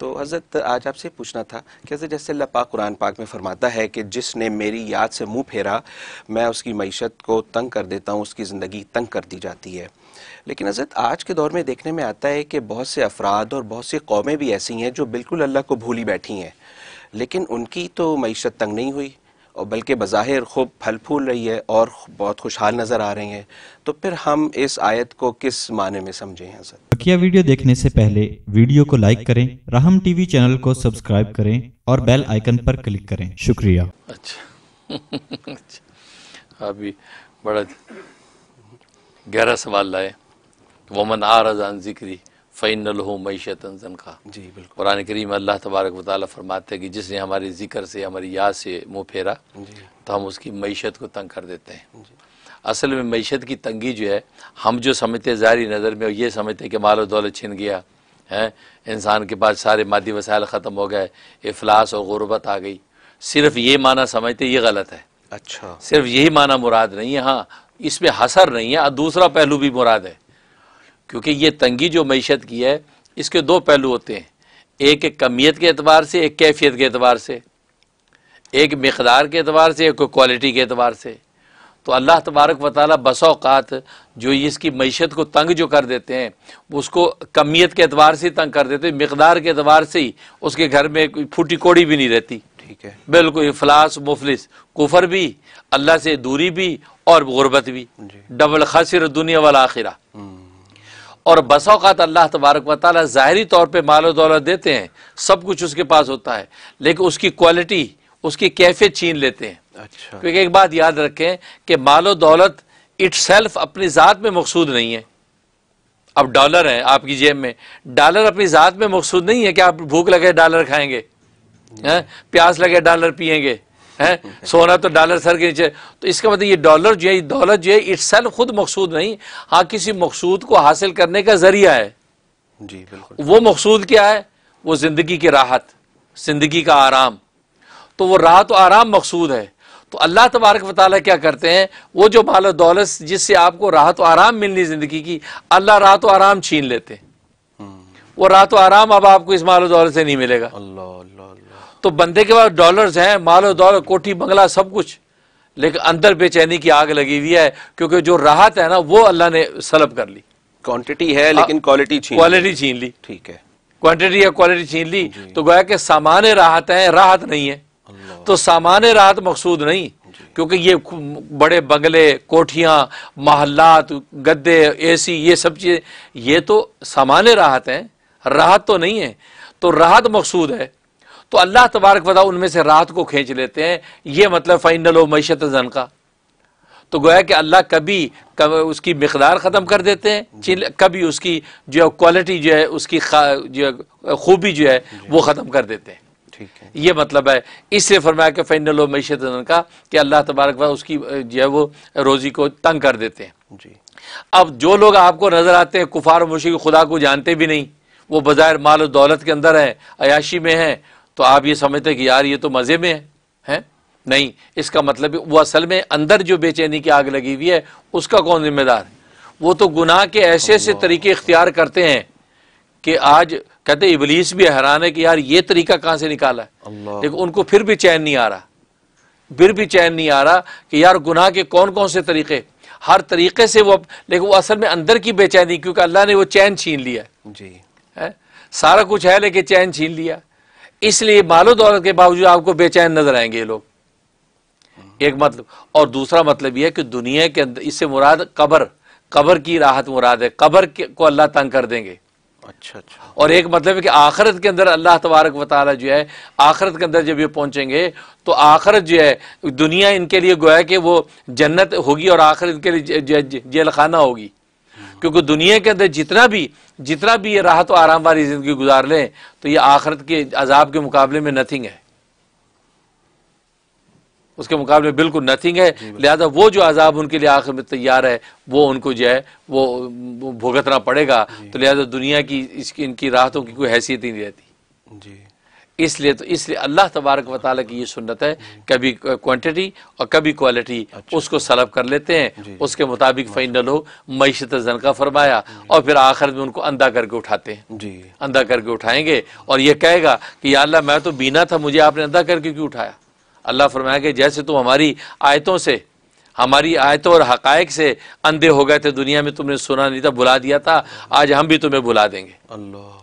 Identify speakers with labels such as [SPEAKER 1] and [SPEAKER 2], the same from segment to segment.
[SPEAKER 1] तो हज़रत आज आपसे पूछना था कि हज़रत जैसे अल्लाह पाक कुरान पाक में फरमाता है कि जिसने मेरी याद से मुंह फेरा मैं उसकी मीशत को तंग कर देता हूँ उसकी ज़िंदगी तंग कर दी जाती है लेकिन हज़रत आज के दौर में देखने में आता है कि बहुत से अफराद और बहुत सी कौमें भी ऐसी हैं जो बिल्कुल अल्लाह को भूली बैठी हैं लेकिन उनकी तो मीशत तंग नहीं हुई और बल्कि बज़ाहिर खूब फल फूल रही है और बहुत खुशहाल नज़र आ रही है तो फिर हम इस आयत को किस माने में समझें हैं सर बकिया वीडियो देखने से पहले वीडियो को लाइक करें राहम टीवी चैनल को सब्सक्राइब करें और बेल आइकन पर क्लिक करें शुक्रिया अच्छा, अच्छा। अभी बड़ा गहरा सवाल लाए वमन आर जिक्री फ़ैन मीशत तनखा जी बिल्कुल कुरान करीम अल्लाह तबारक वाली फरमाते हैं कि जिसने हमारे ज़िक्र से हमारी याद से मुँह फेरा तो हम उसकी मीशत को तंग कर देते हैं असल में मीशत की तंगी जो है हम जो समझते ज़ाहरी नज़र में ये समझते कि मालो दौलत छिन गया है इंसान के पास सारे मादी वसाइल ख़त्म हो गए अफलास और गुरबत आ गई सिर्फ ये माना समझते ये गलत है अच्छा सिर्फ यही माना मुराद नहीं है हाँ इसमें हसर नहीं है और दूसरा पहलू भी मुराद है क्योंकि ये तंगी जो मीशत की है इसके दो पहलू होते हैं एक एक कमियत के अतबार से एक कैफियत के अतबार से एक मकदार के अतबार से एक क्वालिटी के अतबार से तो अल्लाह तबारक व बस बसौकात जो इसकी मीशत को तंग जो कर देते हैं उसको कमियत के अतबार से तंग कर देते हैं मकदार के अतबार से ही उसके घर में कोई फूटी कोड़ी भी नहीं रहती ठीक है बिल्कुल अफलास मुफलिस कुफर भी अल्लाह से दूरी भी और गुर्बत भी डबल खसर दुनिया वाला आखिरा हम्म। और बसौकात अल्लाह तबारक व ताली ज़ाहरी तौर पर माल दौलत देते हैं सब कुछ उसके पास होता है लेकिन उसकी क्वालिटी उसकी कैफियत छीन लेते हैं अच्छा क्योंकि एक बात याद रखें कि मालो दौलत इट सेल्फ अपनी ज़ात में मकसूद नहीं है अब डॉलर है आपकी जेब में डॉलर अपनी ज़ात में मकसूद नहीं है कि आप भूख लगे डॉलर खाएंगे प्यास लगे डॉलर पियेंगे है सोना तो डॉलर सर के नीचे तो इसका मतलब ये डॉलर जो है दौलत जो है इट सेल्फ खुद मकसूद नहीं हाँ किसी मकसूद को हासिल करने का जरिया है जी बिल्कुल वो मकसूद क्या है वो ज़िंदगी की राहत ज़िंदगी का आराम तो वो राहत तो और आराम मकसूद है तो अल्लाह तबारक वाल क्या करते हैं वो जो माल दौलत जिससे आपको राहत तो और आराम मिलनी ज़िंदगी की अल्लाह राहत तो और आराम छीन लेते हम्म। वो राहत और आराम अब आपको इस माल दौलत से नहीं मिलेगा अल्लाह अल्लाह तो बंदे के पास डॉलर्स हैं मालो दौलत कोठी बंगला सब कुछ लेकिन अंदर बेचैनी की आग लगी हुई है क्योंकि जो राहत है ना वो अल्लाह ने सलब कर ली क्वांटिटी है हाँ, लेकिन क्वालिटी छीन क्वालिटी छीन ली ठीक है क्वांटिटी या क्वालिटी छीन ली तो गोया कि सामान राहत है राहत नहीं है तो सामान राहत मकसूद नहीं क्योंकि ये बड़े बंगले कोठियां महल्लात गद्दे एसी ये सब चीजें ये तो सामान्य राहत हैं राहत तो नहीं है तो राहत मकसूद है तो अल्लाह तबारक वदा उनमें से रात को खींच लेते हैं ये मतलब हो मीशत जन का तो गोया कि अल्लाह कभी कब उसकी मकदार ख़त्म कर देते हैं कभी उसकी जो है क्वालिटी जो है उसकी जो खूबी जो है वो ख़त्म कर देते हैं है। ये मतलब है इसलिए फरमाया कि फ़ैनलो मीशत जन का कि अल्लाह तबारक वदा उसकी जो है वो रोज़ी को तंग कर देते हैं जी अब जो लोग आपको नज़र आते हैं कुफार मुशी खुदा को जानते भी नहीं वो बाजार माल और दौलत के अंदर हैं अयाशी में हैं तो आप ये समझते कि यार ये तो मज़े में है है? नहीं इसका मतलब वो असल में अंदर जो बेचैनी की आग लगी हुई है उसका कौन जिम्मेदार है वो तो गुनाह के ऐसे ऐसे तरीके इख्तियार करते हैं कि आज कहते इबलीस भी हैरान है कि यार ये तरीका कहां से निकाला है लेकिन उनको फिर भी चैन नहीं आ रहा फिर भी चैन नहीं आ रहा कि यार गुनाह के कौन कौन से तरीके हर तरीके से वो लेकिन वो असल में अंदर की बेचैनी क्योंकि अल्लाह ने वो चैन छीन लिया जी है सारा कुछ है लेकिन चैन छीन लिया इसलिए मालो दौलत के बावजूद आपको बेचैन नजर आएंगे ये लोग एक मतलब और दूसरा मतलब यह कि दुनिया के अंदर इससे मुराद कबर कबर की राहत मुराद है कबर को अल्लाह तंग कर देंगे अच्छा अच्छा और एक मतलब है कि आखिरत के अंदर अल्लाह तबारक वाली जो है आखिरत के अंदर जब ये पहुंचेंगे तो आखिरत जो है दुनिया इनके लिए गोया कि वो जन्नत होगी और आखिरत के लिए जेल खाना होगी क्योंकि दुनिया के अंदर जितना भी जितना भी ये राहत और आराम वाली ज़िंदगी गुजार लें तो ये आखरत के अजाब के मुकाबले में नथिंग है उसके मुकाबले बिल्कुल नथिंग है लिहाजा वो जो अजाब उनके लिए आखिर में तैयार है वो उनको जो है वो भुगतना पड़ेगा तो लिहाजा दुनिया की इसकी इनकी राहतों की कोई हैसियत ही नहीं रहती जी इसलिए तो इसलिए अल्लाह तबारक वाल की ये सुन्नत है कभी क्वांटिटी और कभी क्वालिटी अच्छा। उसको सलब कर लेते हैं उसके मुताबिक फाइनल हो मीशत जन का फरमाया और फिर आखिर में उनको अंधा करके उठाते हैं जी अंधा करके उठाएंगे और ये कहेगा कि अल्लाह मैं तो बीना था मुझे आपने अंधा करके क्यों उठाया अल्लाह फरमाया कि जैसे तुम हमारी आयतों से हमारी आयतों और हकायक से अंधे हो गए थे दुनिया में तुमने सुना नहीं था बुला दिया था आज हम भी तुम्हें बुला देंगे अल्लाह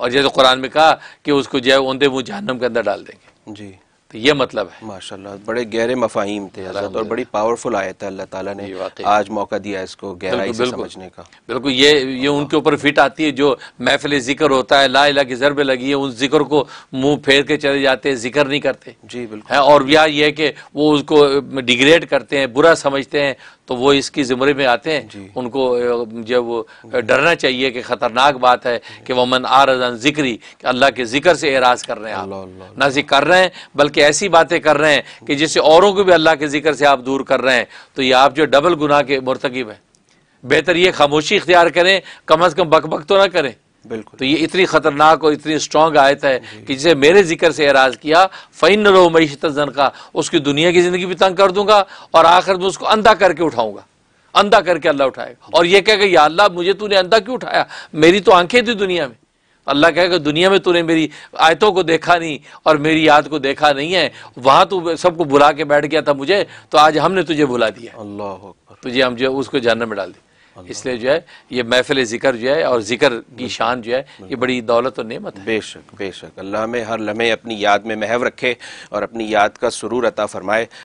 [SPEAKER 1] और जैसे कुरान में कहा कि उसको जो है ओंधे मुँह जहनम के अंदर डाल देंगे जी तो ये मतलब है माशाल्लाह बड़े गहरे मफाहिम थे और बड़ी पावरफुल आयत है अल्लाह ताला ने आज मौका दिया इसको गहराई से समझने का बिल्कुल ये ये उनके ऊपर फिट आती है जो महफिल जिक्र होता है ला इला की जरब लगी है उन जिक्र को मुंह फेर के चले जाते हैं जिक्र नहीं करते जी बिल्कुल और यह है कि वो उसको डिग्रेड करते हैं बुरा समझते हैं तो वो इसकी ज़िम्मे में आते हैं उनको जब डरना चाहिए कि ख़तरनाक बात है कि आ रजन ज़िक्री अल्लाह के ज़िक्र से एराज कर रहे हैं ना सिर्फ कर रहे हैं बल्कि ऐसी बातें कर रहे हैं कि जिससे औरों को भी अल्लाह के ज़िक्र से आप दूर कर रहे हैं तो ये आप जो डबल गुना के मरतकब हैं बेहतर ये खामोशी इख्तियार करें कम अज़ कम बकबक तो ना करें बिल्कुल तो ये इतनी खतरनाक और इतनी स्ट्रांग आयत है कि जिसे मेरे जिक्र से एराज किया फ़ैन रो मीशत जन का उसकी दुनिया की ज़िंदगी भी तंग कर दूंगा और आखिर में उसको अंधा करके उठाऊंगा अंधा करके अल्लाह उठाएगा और ये कहेगा या अल्लाह मुझे तूने अंधा क्यों उठाया मेरी तो आंखें थी दुनिया में अल्लाह कहेगा दुनिया में तूने मेरी आयतों को देखा नहीं और मेरी याद को देखा नहीं है वहां तू सबको बुला के बैठ गया था मुझे तो आज हमने तुझे बुला दिया अल्लाह तुझे हम जो उसको जानने में डाल दिया इसलिए जो है ये महफिल ज़िक्र जो है और ज़िक्र की शान जो है ये बड़ी दौलत और नेमत है बेशक बेशक अल्लाह में हर लम्हे अपनी याद में महव रखे और अपनी याद का सुरूर अता फरमाए